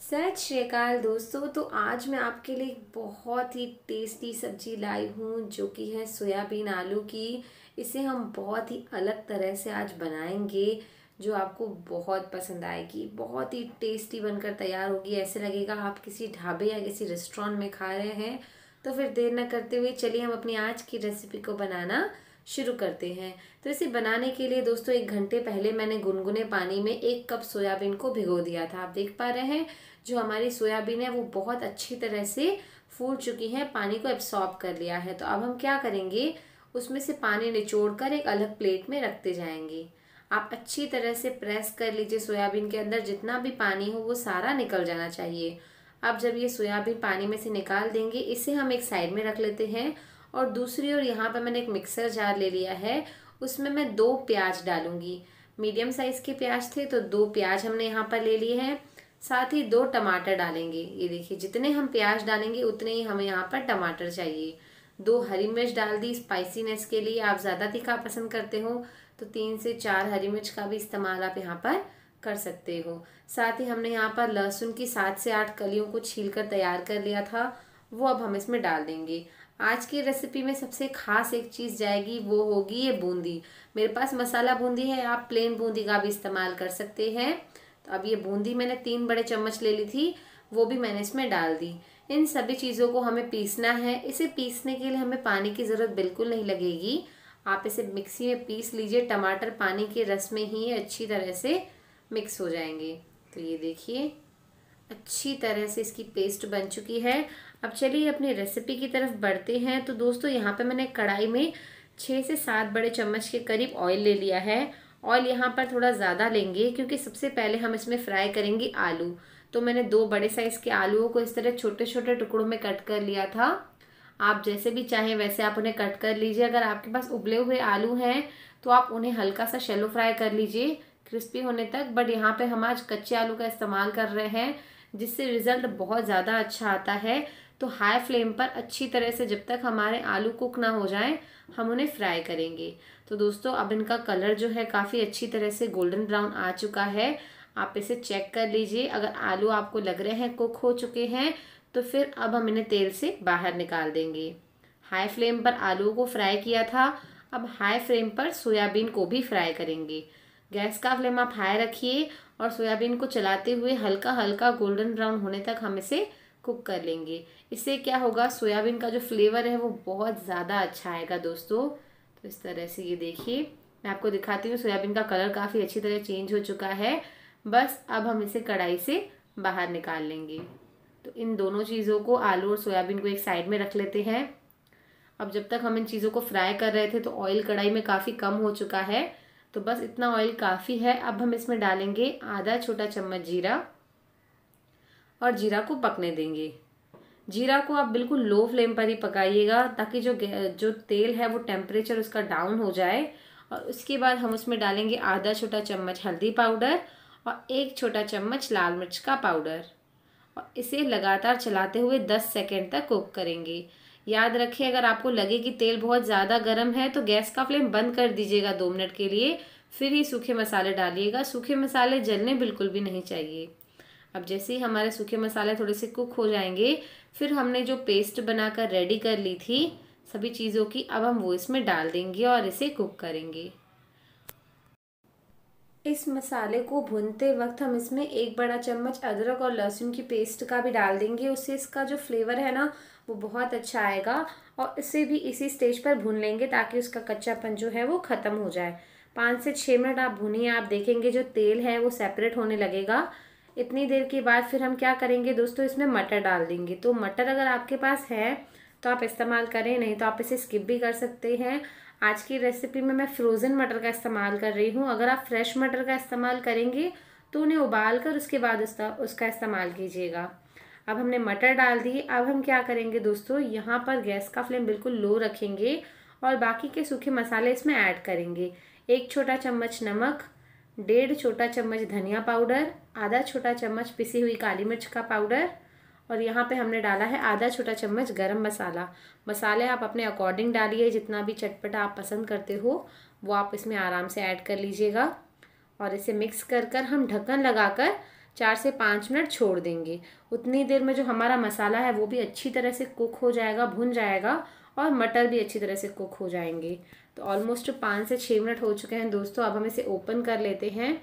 सत श्रीकाल दोस्तों तो आज मैं आपके लिए बहुत ही टेस्टी सब्जी लाई हूँ जो कि है सोयाबीन आलू की इसे हम बहुत ही अलग तरह से आज बनाएंगे जो आपको बहुत पसंद आएगी बहुत ही टेस्टी बनकर तैयार होगी ऐसे लगेगा आप किसी ढाबे या किसी रेस्टोरेंट में खा रहे हैं तो फिर देर न करते हुए चलिए हम अपनी आज की रेसिपी को बनाना शुरू करते हैं तो इसे बनाने के लिए दोस्तों एक घंटे पहले मैंने गुनगुने पानी में एक कप सोयाबीन को भिगो दिया था आप देख पा रहे हैं जो हमारी सोयाबीन है वो बहुत अच्छी तरह से फूल चुकी है पानी को एब्सॉर्ब कर लिया है तो अब हम क्या करेंगे उसमें से पानी निचोड़ कर एक अलग प्लेट में रखते जाएंगे आप अच्छी तरह से प्रेस कर लीजिए सोयाबीन के अंदर जितना भी पानी हो वो सारा निकल जाना चाहिए अब जब ये सोयाबीन पानी में से निकाल देंगे इसे हम एक साइड में रख लेते हैं और दूसरी ओर यहाँ पर मैंने एक मिक्सर जार ले लिया है उसमें मैं दो प्याज डालूंगी मीडियम साइज़ के प्याज थे तो दो प्याज हमने यहाँ पर ले लिए हैं साथ ही दो टमाटर डालेंगे ये देखिए जितने हम प्याज डालेंगे उतने ही हमें यहाँ पर टमाटर चाहिए दो हरी मिर्च डाल दी स्पाइसीनेस के लिए आप ज़्यादा तीखा पसंद करते हो तो तीन से चार हरी मिर्च का भी इस्तेमाल आप यहाँ पर कर सकते हो साथ ही हमने यहाँ पर लहसुन की सात से आठ कलियों को छील कर तैयार कर लिया था वो अब हम इसमें डाल देंगे आज की रेसिपी में सबसे खास एक चीज़ जाएगी वो होगी ये बूंदी मेरे पास मसाला बूंदी है आप प्लेन बूंदी का भी इस्तेमाल कर सकते हैं तो अब ये बूंदी मैंने तीन बड़े चम्मच ले ली थी वो भी मैंने इसमें डाल दी इन सभी चीज़ों को हमें पीसना है इसे पीसने के लिए हमें पानी की ज़रूरत बिल्कुल नहीं लगेगी आप इसे मिक्सी में पीस लीजिए टमाटर पानी के रस में ही अच्छी तरह से मिक्स हो जाएंगे तो ये देखिए अच्छी तरह से इसकी पेस्ट बन चुकी है अब चलिए अपनी रेसिपी की तरफ बढ़ते हैं तो दोस्तों यहाँ पे मैंने कढ़ाई में छः से सात बड़े चम्मच के करीब ऑयल ले लिया है ऑयल यहाँ पर थोड़ा ज़्यादा लेंगे क्योंकि सबसे पहले हम इसमें फ्राई करेंगे आलू तो मैंने दो बड़े साइज़ के आलूओं को इस तरह छोटे छोटे टुकड़ों में कट कर लिया था आप जैसे भी चाहें वैसे आप उन्हें कट कर लीजिए अगर आपके पास उबले हुए आलू हैं तो आप उन्हें हल्का सा शेलो फ्राई कर लीजिए क्रिस्पी होने तक बट यहाँ पे हम आज कच्चे आलू का इस्तेमाल कर रहे हैं जिससे रिज़ल्ट बहुत ज़्यादा अच्छा आता है तो हाई फ्लेम पर अच्छी तरह से जब तक हमारे आलू कुक ना हो जाए हम उन्हें फ्राई करेंगे तो दोस्तों अब इनका कलर जो है काफ़ी अच्छी तरह से गोल्डन ब्राउन आ चुका है आप इसे चेक कर लीजिए अगर आलू आपको लग रहे हैं कुक हो चुके हैं तो फिर अब हम इन्हें तेल से बाहर निकाल देंगे हाई फ्लेम पर आलू को फ्राई किया था अब हाई फ्लेम पर सोयाबीन को भी फ्राई करेंगे गैस का फ्लेम आप हाई रखिए और सोयाबीन को चलाते हुए हल्का हल्का गोल्डन ब्राउन होने तक हम इसे कुक कर लेंगे इससे क्या होगा सोयाबीन का जो फ्लेवर है वो बहुत ज़्यादा अच्छा आएगा दोस्तों तो इस तरह से ये देखिए मैं आपको दिखाती हूँ सोयाबीन का कलर काफ़ी अच्छी तरह चेंज हो चुका है बस अब हम इसे कढ़ाई से बाहर निकाल लेंगे तो इन दोनों चीज़ों को आलू और सोयाबीन को एक साइड में रख लेते हैं अब जब तक हम इन चीज़ों को फ्राई कर रहे थे तो ऑयल कढ़ाई में काफ़ी कम हो चुका है तो बस इतना ऑयल काफ़ी है अब हम इसमें डालेंगे आधा छोटा चम्मच जीरा और जीरा को पकने देंगे जीरा को आप बिल्कुल लो फ्लेम पर ही पकाइएगा ताकि जो जो तेल है वो टेम्परेचर उसका डाउन हो जाए और उसके बाद हम उसमें डालेंगे आधा छोटा चम्मच हल्दी पाउडर और एक छोटा चम्मच लाल मिर्च का पाउडर और इसे लगातार चलाते हुए दस सेकेंड तक कुक करेंगे याद रखिए अगर आपको लगे कि तेल बहुत ज़्यादा गर्म है तो गैस का फ्लेम बंद कर दीजिएगा दो मिनट के लिए फिर ही सूखे मसाले डालिएगा सूखे मसाले जलने बिल्कुल भी नहीं चाहिए अब जैसे ही हमारे सूखे मसाले थोड़े से कुक हो जाएंगे फिर हमने जो पेस्ट बनाकर रेडी कर ली थी सभी चीज़ों की अब हम वो इसमें डाल देंगे और इसे कुक करेंगे इस मसाले को भूनते वक्त हम इसमें एक बड़ा चम्मच अदरक और लहसुन की पेस्ट का भी डाल देंगे उससे इसका जो फ्लेवर है ना वो बहुत अच्छा आएगा और इसे भी इसी स्टेज पर भून लेंगे ताकि उसका कच्चापन जो है वो ख़त्म हो जाए पाँच से छः मिनट आप भुनिए आप देखेंगे जो तेल है वो सेपरेट होने लगेगा इतनी देर के बाद फिर हम क्या करेंगे दोस्तों इसमें मटर डाल देंगे तो मटर अगर आपके पास है तो आप इस्तेमाल करें नहीं तो आप इसे स्किप भी कर सकते हैं आज की रेसिपी में मैं फ्रोज़न मटर का इस्तेमाल कर रही हूँ अगर आप फ्रेश मटर का इस्तेमाल करेंगे तो उन्हें उबाल कर उसके बाद उसका उसका इस्तेमाल कीजिएगा अब हमने मटर डाल दी अब हम क्या करेंगे दोस्तों यहाँ पर गैस का फ्लेम बिल्कुल लो रखेंगे और बाकी के सूखे मसाले इसमें ऐड करेंगे एक छोटा चम्मच नमक डेढ़ छोटा चम्मच धनिया पाउडर आधा छोटा चम्मच पिसी हुई काली मिर्च का पाउडर और यहाँ पे हमने डाला है आधा छोटा चम्मच गरम मसाला मसाले आप अपने अकॉर्डिंग डालिए जितना भी चटपटा आप पसंद करते हो वो आप इसमें आराम से ऐड कर लीजिएगा और इसे मिक्स कर कर हम ढक्कन लगा कर चार से पाँच मिनट छोड़ देंगे उतनी देर में जो हमारा मसाला है वो भी अच्छी तरह से कुक हो जाएगा भुन जाएगा और मटर भी अच्छी तरह से कुक हो जाएंगे तो ऑलमोस्ट पाँच से छः मिनट हो चुके हैं दोस्तों अब हम इसे ओपन कर लेते हैं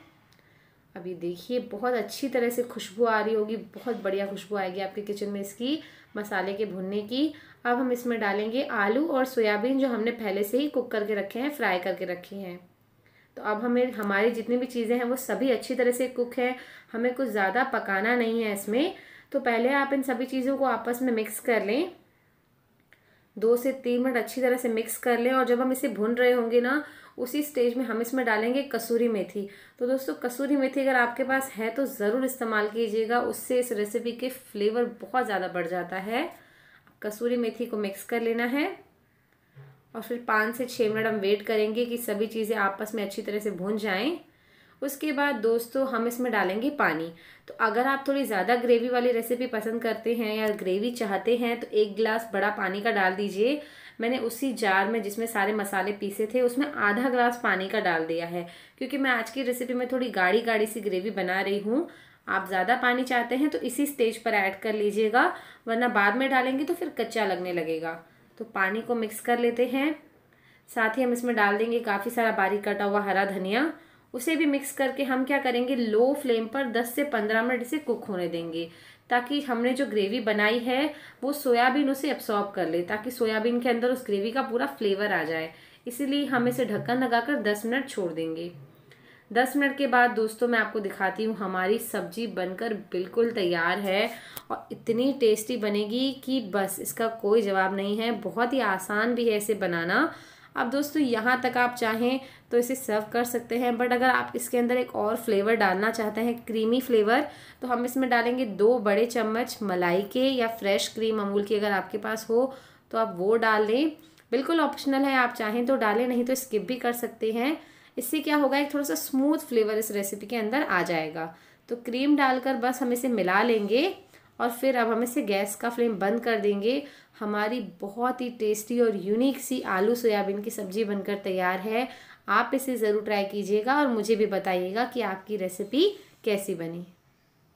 अभी देखिए बहुत अच्छी तरह से खुशबू आ रही होगी बहुत बढ़िया खुशबू आएगी आपके किचन में इसकी मसाले के भुनने की अब हम इसमें डालेंगे आलू और सोयाबीन जो हमने पहले से ही कुक करके रखे हैं फ्राई करके रखे हैं तो अब हमें हमारी जितनी भी चीज़ें हैं वो सभी अच्छी तरह से कुक हैं हमें कुछ ज़्यादा पकाना नहीं है इसमें तो पहले आप इन सभी चीज़ों को आपस में मिक्स कर लें दो से तीन मिनट अच्छी तरह से मिक्स कर लें और जब हम इसे भून रहे होंगे ना उसी स्टेज में हम इसमें डालेंगे कसूरी मेथी तो दोस्तों कसूरी मेथी अगर आपके पास है तो ज़रूर इस्तेमाल कीजिएगा उससे इस रेसिपी के फ्लेवर बहुत ज़्यादा बढ़ जाता है कसूरी मेथी को मिक्स कर लेना है और फिर पाँच से छः मिनट हम वेट करेंगे कि सभी चीज़ें आपस में अच्छी तरह से भून जाएँ उसके बाद दोस्तों हम इसमें डालेंगे पानी तो अगर आप थोड़ी ज़्यादा ग्रेवी वाली रेसिपी पसंद करते हैं या ग्रेवी चाहते हैं तो एक गिलास बड़ा पानी का डाल दीजिए मैंने उसी जार में जिसमें सारे मसाले पीसे थे उसमें आधा ग्लास पानी का डाल दिया है क्योंकि मैं आज की रेसिपी में थोड़ी गाढ़ी गाढ़ी सी ग्रेवी बना रही हूँ आप ज़्यादा पानी चाहते हैं तो इसी स्टेज पर ऐड कर लीजिएगा वरना बाद में डालेंगे तो फिर कच्चा लगने लगेगा तो पानी को मिक्स कर लेते हैं साथ ही हम इसमें डाल देंगे काफ़ी सारा बारीक कटा हुआ हरा धनिया उसे भी मिक्स करके हम क्या करेंगे लो फ्लेम पर 10 से 15 मिनट इसे कुक होने देंगे ताकि हमने जो ग्रेवी बनाई है वो सोयाबीन उसे एब्सॉर्ब कर ले ताकि सोयाबीन के अंदर उस ग्रेवी का पूरा फ्लेवर आ जाए इसीलिए हम इसे ढक्कन कर दस मिनट छोड़ देंगे दस मिनट के बाद दोस्तों मैं आपको दिखाती हूँ हमारी सब्जी बनकर बिल्कुल तैयार है और इतनी टेस्टी बनेगी कि बस इसका कोई जवाब नहीं है बहुत ही आसान भी है इसे बनाना अब दोस्तों यहाँ तक आप चाहें तो इसे सर्व कर सकते हैं बट अगर आप इसके अंदर एक और फ्लेवर डालना चाहते हैं क्रीमी फ्लेवर तो हम इसमें डालेंगे दो बड़े चम्मच मलाई के या फ्रेश क्रीम अमूल की अगर आपके पास हो तो आप वो डाल लें बिल्कुल ऑप्शनल है आप चाहें तो डालें नहीं तो स्किप भी कर सकते हैं इससे क्या होगा एक थोड़ा सा स्मूथ फ्लेवर इस रेसिपी के अंदर आ जाएगा तो क्रीम डालकर बस हम इसे मिला लेंगे और फिर अब हम इसे गैस का फ्लेम बंद कर देंगे हमारी बहुत ही टेस्टी और यूनिक सी आलू सोयाबीन की सब्ज़ी बनकर तैयार है आप इसे ज़रूर ट्राई कीजिएगा और मुझे भी बताइएगा कि आपकी रेसिपी कैसी बनी